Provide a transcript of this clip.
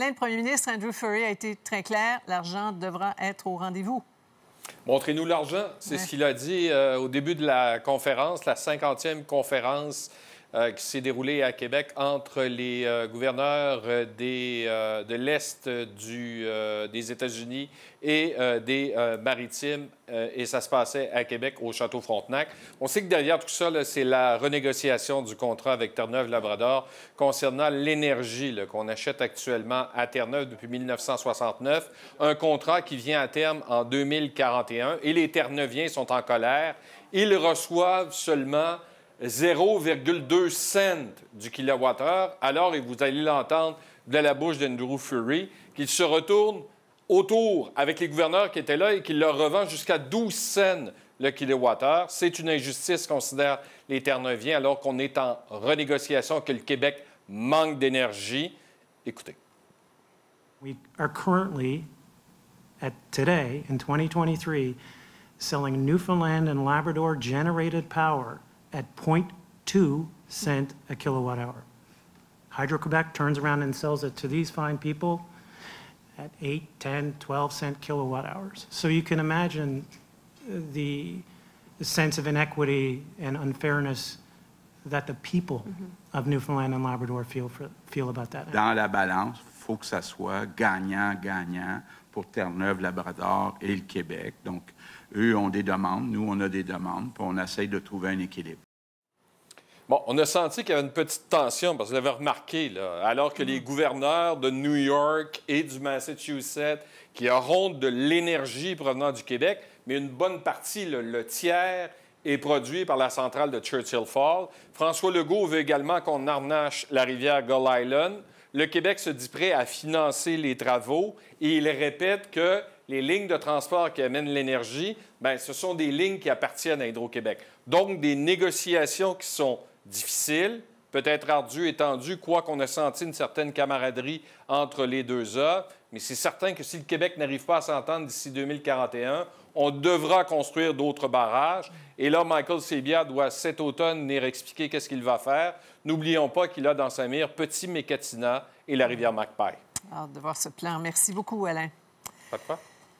Alain, le premier ministre Andrew Furry a été très clair, l'argent devra être au rendez-vous. Montrez-nous l'argent, c'est ce qu'il a dit euh, au début de la conférence, la 50e conférence euh, qui s'est déroulé à Québec entre les euh, gouverneurs euh, des, de l'Est des États-Unis et des Maritimes, et ça se passait à Québec, au Château Frontenac. On sait que derrière tout ça, c'est la renégociation du contrat avec Terre-Neuve-Labrador concernant l'énergie qu'on achète actuellement à Terre-Neuve depuis 1969, un contrat qui vient à terme en 2041, et les Terre-Neuviens sont en colère. Ils reçoivent seulement 0,2 cents du kilowattheure. Alors, et vous allez l'entendre de la bouche d'Andrew Fury, qu'il se retourne autour avec les gouverneurs qui étaient là et qu'il leur revend jusqu'à 12 cents le kilowattheure. C'est une injustice, considère les Terre-Neuviens, alors qu'on est en renégociation, que le Québec manque d'énergie. Écoutez. We are currently, today, in 2023, selling Newfoundland and Labrador generated power – at 0.2 cent a kilowatt hour. Hydro-Quebec turns around and sells it to these fine people at 8, 10, 12 cent kilowatt hours. So you can imagine the, the sense of inequity and unfairness Newfoundland Labrador Dans la balance, il faut que ça soit gagnant-gagnant pour Terre-Neuve, Labrador et le Québec. Donc, eux ont des demandes, nous, on a des demandes, puis on essaye de trouver un équilibre. Bon, on a senti qu'il y avait une petite tension, parce que vous l'avez remarqué, là, alors que les gouverneurs de New York et du Massachusetts, qui auront de l'énergie provenant du Québec, mais une bonne partie, le tiers, est produit par la centrale de Churchill Falls. François Legault veut également qu'on arnache la rivière Gull Island. Le Québec se dit prêt à financer les travaux et il répète que les lignes de transport qui amènent l'énergie, ben, ce sont des lignes qui appartiennent à Hydro-Québec. Donc, des négociations qui sont difficiles, peut-être ardu et tendu, quoi qu'on ait senti une certaine camaraderie entre les deux A. Mais c'est certain que si le Québec n'arrive pas à s'entendre d'ici 2041, on devra construire d'autres barrages. Et là, Michael Sebia doit cet automne venir expliquer qu'est-ce qu'il va faire. N'oublions pas qu'il a dans sa mire Petit Mécatina et la rivière MacPay. Hâte de voir ce plan. Merci beaucoup, Alain. Pas de quoi.